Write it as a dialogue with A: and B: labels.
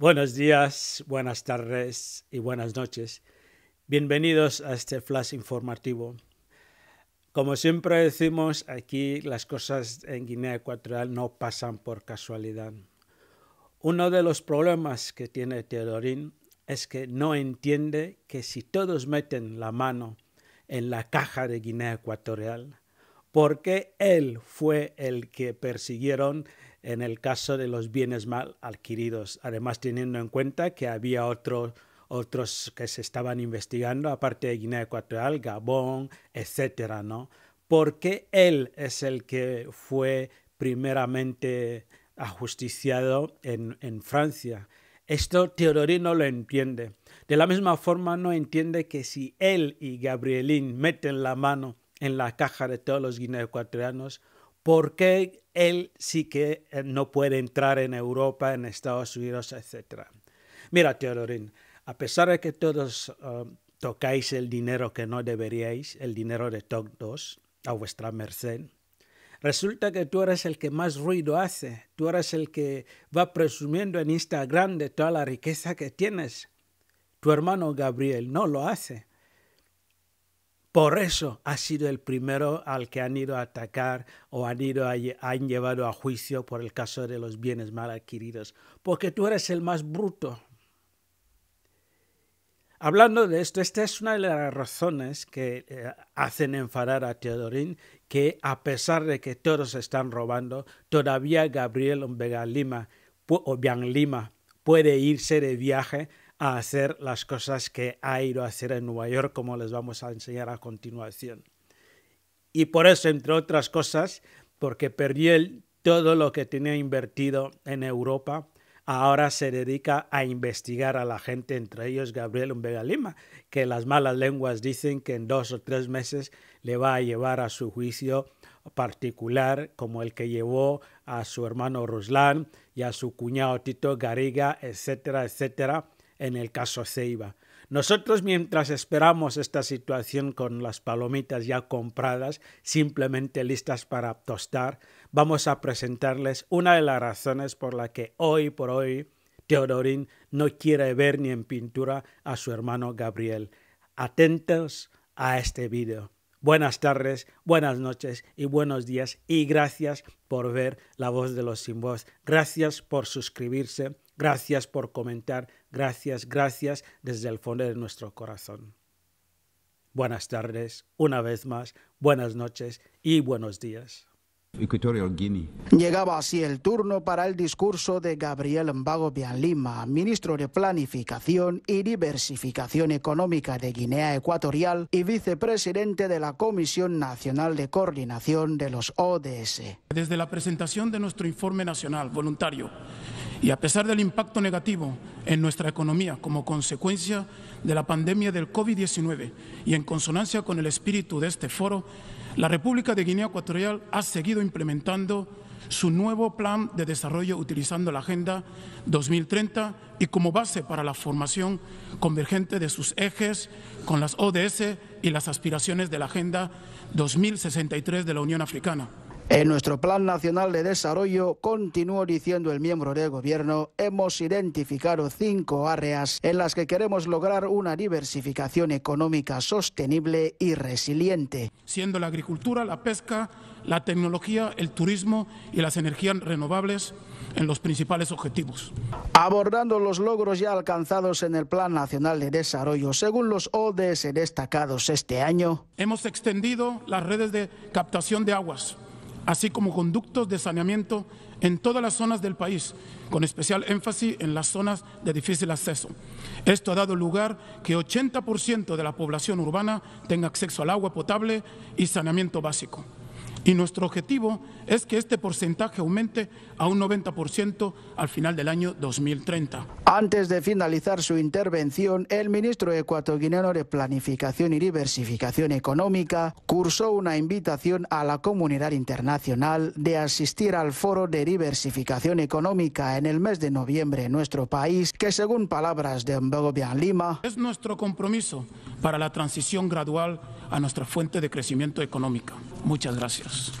A: Buenos días, buenas tardes y buenas noches. Bienvenidos a este flash informativo. Como siempre decimos, aquí las cosas en Guinea Ecuatorial no pasan por casualidad. Uno de los problemas que tiene Teodorín es que no entiende que si todos meten la mano en la caja de Guinea Ecuatorial, porque él fue el que persiguieron en el caso de los bienes mal adquiridos, además teniendo en cuenta que había otros otros que se estaban investigando, aparte de Guinea Ecuatorial, Gabón, etcétera, ¿no? Porque él es el que fue primeramente ajusticiado en, en Francia. Esto Teodori no lo entiende. De la misma forma no entiende que si él y Gabrielín meten la mano en la caja de todos los guineoecuatorianos por qué él sí que eh, no puede entrar en Europa, en Estados Unidos, etc. Mira, Teodorín, a pesar de que todos um, tocáis el dinero que no deberíais, el dinero de todos, a vuestra merced, resulta que tú eres el que más ruido hace, tú eres el que va presumiendo en Instagram de toda la riqueza que tienes. Tu hermano Gabriel no lo hace. Por eso ha sido el primero al que han ido a atacar o han, ido han llevado a juicio por el caso de los bienes mal adquiridos, porque tú eres el más bruto. Hablando de esto, esta es una de las razones que eh, hacen enfadar a Teodorín, que a pesar de que todos están robando, todavía Gabriel Vega Lima o Bian Lima puede irse de viaje a hacer las cosas que ha ido a hacer en Nueva York, como les vamos a enseñar a continuación. Y por eso, entre otras cosas, porque perdió todo lo que tenía invertido en Europa, ahora se dedica a investigar a la gente, entre ellos Gabriel Umbega Lima, que las malas lenguas dicen que en dos o tres meses le va a llevar a su juicio particular, como el que llevó a su hermano Ruslan y a su cuñado Tito Gariga, etcétera, etcétera, en el caso Ceiba. Nosotros mientras esperamos esta situación con las palomitas ya compradas, simplemente listas para tostar, vamos a presentarles una de las razones por la que hoy por hoy Teodorín no quiere ver ni en pintura a su hermano Gabriel. Atentos a este vídeo. Buenas tardes, buenas noches y buenos días y gracias por ver La Voz de los Sin Voz. Gracias por suscribirse, gracias por comentar Gracias, gracias desde el fondo de nuestro corazón. Buenas tardes, una vez más, buenas noches y buenos días.
B: Llegaba así el turno para el discurso de Gabriel Mbago Bianlima, ministro de Planificación y Diversificación Económica de Guinea Ecuatorial y vicepresidente de la Comisión Nacional de
C: Coordinación de los ODS. Desde la presentación de nuestro informe nacional voluntario y a pesar del impacto negativo en nuestra economía como consecuencia de la pandemia del COVID-19 y en consonancia con el espíritu de este foro, la República de Guinea Ecuatorial ha seguido implementando su nuevo plan de desarrollo utilizando la Agenda 2030 y como base para la formación convergente de sus ejes con las ODS y las aspiraciones de la Agenda 2063 de la Unión Africana.
B: En nuestro Plan Nacional de Desarrollo, continuó diciendo el miembro de Gobierno, hemos identificado cinco áreas en las que queremos lograr una diversificación económica sostenible y resiliente.
C: Siendo la agricultura, la pesca, la tecnología, el turismo y las energías renovables en los principales objetivos.
B: Abordando los logros ya alcanzados en el Plan Nacional de Desarrollo, según los ODS destacados este año,
C: hemos extendido las redes de captación de aguas así como conductos de saneamiento en todas las zonas del país, con especial énfasis en las zonas de difícil acceso. Esto ha dado lugar que 80% de la población urbana tenga acceso al agua potable y saneamiento básico y nuestro objetivo es que este porcentaje aumente a un 90% al final del año 2030.
B: Antes de finalizar su intervención, el ministro ecuatoriano de Planificación y Diversificación Económica cursó una invitación a la comunidad internacional de asistir al Foro de Diversificación Económica en el mes de noviembre en nuestro país, que según palabras de Mbogobian Lima...
C: Es nuestro compromiso para la transición gradual a nuestra fuente de crecimiento económico. Muchas gracias.